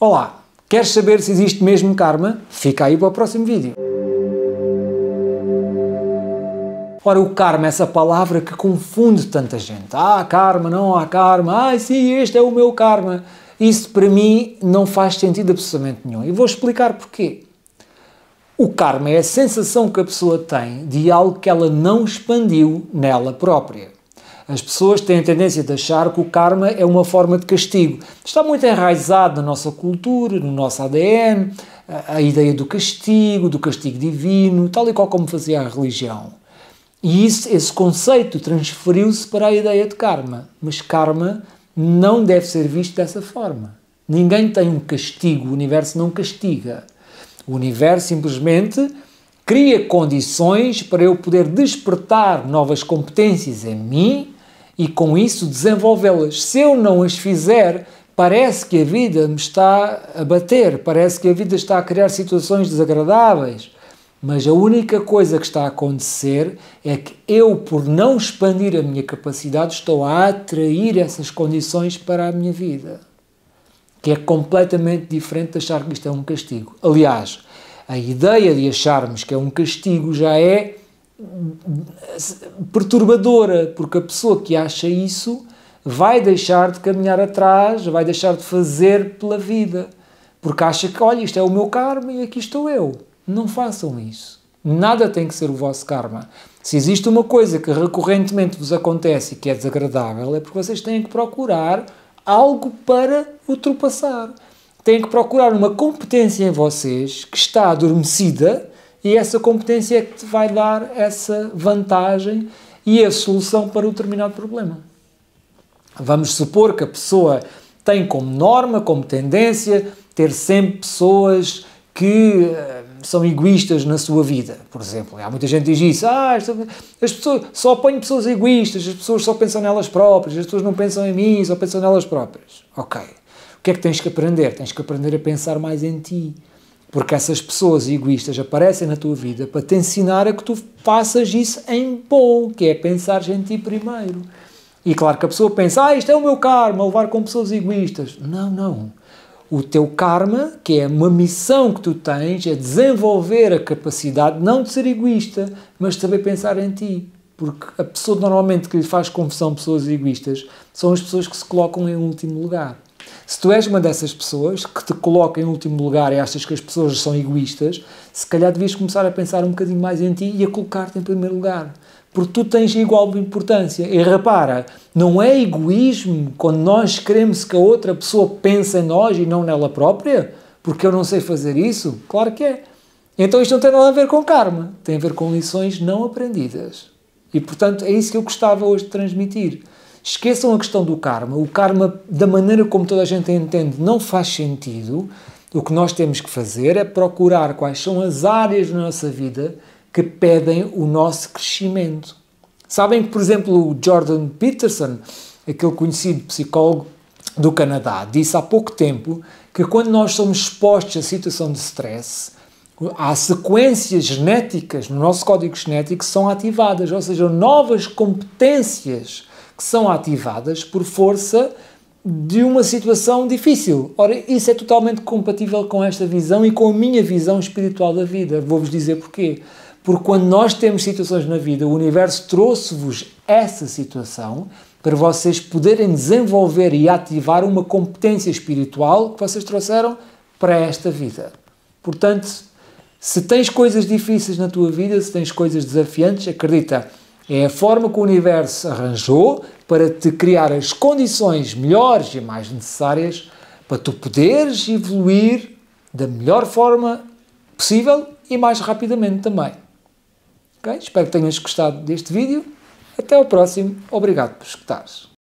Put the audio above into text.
Olá, queres saber se existe mesmo karma? Fica aí para o próximo vídeo. Ora, o karma é essa palavra que confunde tanta gente. Ah, karma, não há karma. Ah, sim, este é o meu karma. Isso para mim não faz sentido absolutamente nenhum. E vou explicar porquê. O karma é a sensação que a pessoa tem de algo que ela não expandiu nela própria. As pessoas têm a tendência de achar que o karma é uma forma de castigo. Está muito enraizado na nossa cultura, no nosso ADN, a, ideia do castigo, do castigo divino, tal e qual como fazia a religião. E isso, esse conceito transferiu-se para a ideia de karma. Mas karma não deve ser visto dessa forma. Ninguém tem um castigo, o universo não castiga. O universo simplesmente cria condições para eu poder despertar novas competências em mim e com isso desenvolvê-las. Se eu não as fizer, parece que a vida me está a bater, parece que a vida está a criar situações desagradáveis. Mas a única coisa que está a acontecer é que eu, por não expandir a minha capacidade, estou a atrair essas condições para a minha vida. Que é completamente diferente de achar que isto é um castigo. Aliás, a ideia de acharmos que é um castigo já é perturbadora, porque a pessoa que acha isso vai deixar de caminhar atrás, vai deixar de fazer pela vida, porque acha que, olha, isto é o meu karma e aqui estou eu. Não façam isso. Nada tem que ser o vosso karma. Se existe uma coisa que recorrentemente vos acontece e que é desagradável, é porque vocês têm que procurar algo para ultrapassar. Têm que procurar uma competência em vocês que está adormecida e essa competência é que te vai dar essa vantagem e a solução para o determinado problema. Vamos supor que a pessoa tem como norma, como tendência, ter sempre pessoas que eh, são egoístas na sua vida, por exemplo. Há muita gente que diz isso, ah, as pessoas só apanho pessoas egoístas, as pessoas só pensam nelas próprias, as pessoas não pensam em mim, só pensam nelas próprias. Ok. O que é que tens que aprender? Tens que aprender a pensar mais em ti, porque essas pessoas egoístas aparecem na tua vida para te ensinar a que tu faças isso em bom, que é pensar em ti primeiro. E claro que a pessoa pensa, ah, isto é o meu karma, levar com pessoas egoístas. Não, não. O teu karma, que é uma missão que tu tens, é desenvolver a capacidade não de ser egoísta, mas de saber pensar em ti. Porque a pessoa normalmente que lhe faz confusão pessoas egoístas são as pessoas que se colocam em último lugar. Se tu és uma dessas pessoas que te coloca em último lugar e achas que as pessoas são egoístas, se calhar devias começar a pensar um bocadinho mais em ti e a colocar-te em primeiro lugar. Porque tu tens igual importância. E repara, não é egoísmo quando nós queremos que a outra pessoa pense em nós e não nela própria? Porque eu não sei fazer isso? Claro que é. Então isto não tem nada a ver com karma, tem a ver com lições não aprendidas. E portanto é isso que eu gostava hoje de transmitir. Esqueçam a questão do karma. O karma, da maneira como toda a gente entende, não faz sentido. O que nós temos que fazer é procurar quais são as áreas da nossa vida que pedem o nosso crescimento. Sabem que, por exemplo, o Jordan Peterson, aquele conhecido psicólogo do Canadá, disse há pouco tempo que quando nós somos expostos a situação de stress, há sequências genéticas no nosso código genético que são ativadas, ou seja, novas competências que são ativadas por força de uma situação difícil. Ora, isso é totalmente compatível com esta visão e com a minha visão espiritual da vida. Vou-vos dizer porquê. Porque quando nós temos situações na vida, o universo trouxe-vos essa situação para vocês poderem desenvolver e ativar uma competência espiritual que vocês trouxeram para esta vida. Portanto, se tens coisas difíceis na tua vida, se tens coisas desafiantes, acredita, é a forma que o universo arranjou para te criar as condições melhores e mais necessárias para tu poderes evoluir da melhor forma possível e mais rapidamente também. Okay? Espero que tenhas gostado deste vídeo. Até ao próximo. Obrigado por escutares.